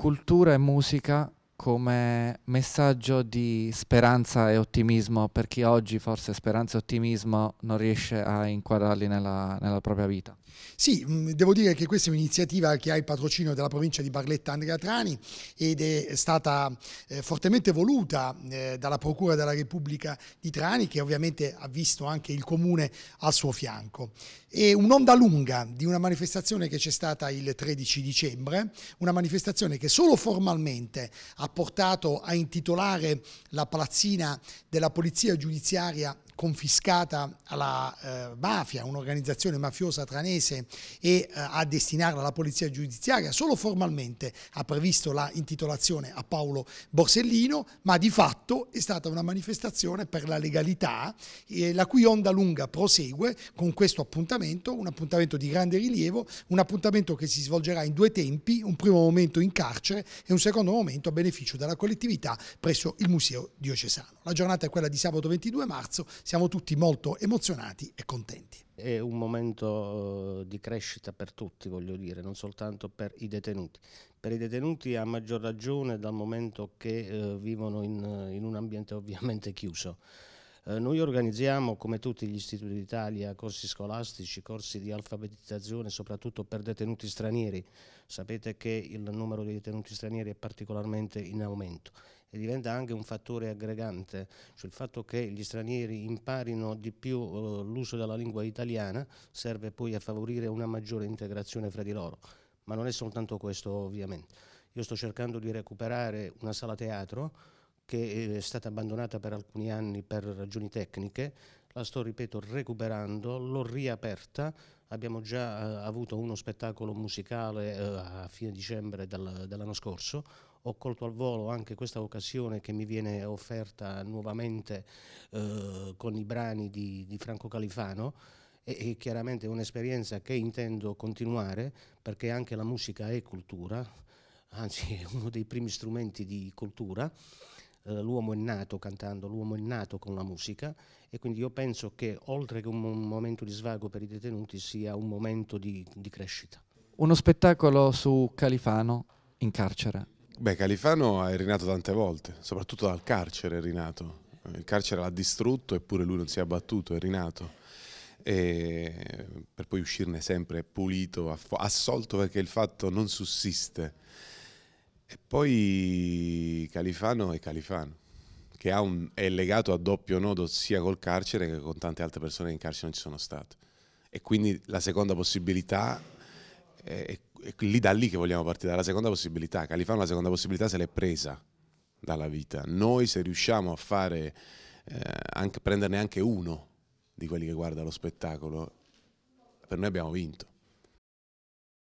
cultura e musica come messaggio di speranza e ottimismo per chi oggi forse speranza e ottimismo non riesce a inquadrarli nella, nella propria vita? Sì, mm, devo dire che questa è un'iniziativa che ha il patrocinio della provincia di Barletta Andrea Trani ed è stata eh, fortemente voluta eh, dalla Procura della Repubblica di Trani che ovviamente ha visto anche il Comune al suo fianco. È un'onda lunga di una manifestazione che c'è stata il 13 dicembre, una manifestazione che solo formalmente ha ha portato a intitolare la palazzina della polizia giudiziaria confiscata alla eh, mafia, un'organizzazione mafiosa tranese e eh, a destinarla alla polizia giudiziaria, solo formalmente ha previsto la intitolazione a Paolo Borsellino, ma di fatto è stata una manifestazione per la legalità eh, la cui onda lunga prosegue con questo appuntamento, un appuntamento di grande rilievo, un appuntamento che si svolgerà in due tempi, un primo momento in carcere e un secondo momento a beneficio della collettività presso il Museo Diocesano. La giornata è quella di sabato 22 marzo, siamo tutti molto emozionati e contenti. È un momento eh, di crescita per tutti, voglio dire, non soltanto per i detenuti. Per i detenuti a maggior ragione dal momento che eh, vivono in, in un ambiente ovviamente chiuso. Eh, noi organizziamo, come tutti gli istituti d'Italia, corsi scolastici, corsi di alfabetizzazione, soprattutto per detenuti stranieri. Sapete che il numero di detenuti stranieri è particolarmente in aumento e diventa anche un fattore aggregante, cioè il fatto che gli stranieri imparino di più eh, l'uso della lingua italiana serve poi a favorire una maggiore integrazione fra di loro, ma non è soltanto questo ovviamente. Io sto cercando di recuperare una sala teatro che eh, è stata abbandonata per alcuni anni per ragioni tecniche, la sto, ripeto, recuperando, l'ho riaperta, abbiamo già eh, avuto uno spettacolo musicale eh, a fine dicembre del, dell'anno scorso, ho colto al volo anche questa occasione che mi viene offerta nuovamente eh, con i brani di, di Franco Califano e, e chiaramente è un'esperienza che intendo continuare perché anche la musica è cultura, anzi è uno dei primi strumenti di cultura. Eh, l'uomo è nato cantando, l'uomo è nato con la musica e quindi io penso che oltre che un, un momento di svago per i detenuti sia un momento di, di crescita. Uno spettacolo su Califano in carcere. Beh, Califano è rinato tante volte, soprattutto dal carcere è rinato. Il carcere l'ha distrutto eppure lui non si è abbattuto, è rinato. E per poi uscirne sempre pulito, assolto perché il fatto non sussiste. E poi Califano è Califano, che un, è legato a doppio nodo sia col carcere che con tante altre persone che in carcere non ci sono state. E quindi la seconda possibilità è è lì da lì che vogliamo partire, dalla seconda possibilità. Califano la seconda possibilità se l'è presa dalla vita. Noi se riusciamo a fare, eh, anche, prenderne anche uno di quelli che guarda lo spettacolo, per noi abbiamo vinto.